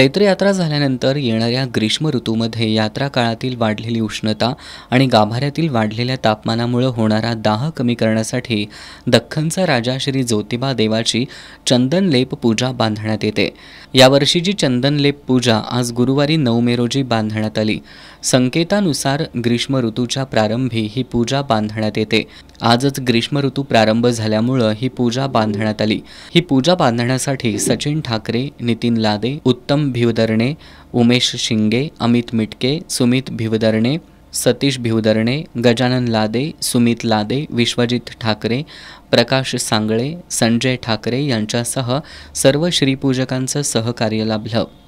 यात्रा झाल्यानंतर येणाऱ्या ग्रीष्म ऋतूमध्ये यात्रा काळातील वाढलेली उष्णता आणि गाभाऱ्यातील वाढलेल्या तापमानामुळे होणारा दाह कमी करण्यासाठी दख्खनचा राजा श्री ज्योतिबा देवाची चंदनलेप पूजा बांधण्यात येते यावर्षीची चंदनलेप पूजा आज गुरुवारी नऊ मे रोजी बांधण्यात आली संकेतानुसार ग्रीष्म ऋतूच्या प्रारंभी ही पूजा बांधण्यात येते आजच ग्रीष्म ऋतू प्रारंभ झाल्यामुळं ही पूजा बांधण्यात आली ही पूजा बांधण्यासाठी सचिन ठाकरे नितीन लादे उत्तम पूनम उमेश शिंगे अमित मिटके सुमित भिवदरणे सतीश भिवदरणे गजानन लादे सुमित लादे विश्वजित ठाकरे प्रकाश सांगळे संजय ठाकरे यांच्यासह सर्व श्रीपूजकांचं सहकार्य लाभलं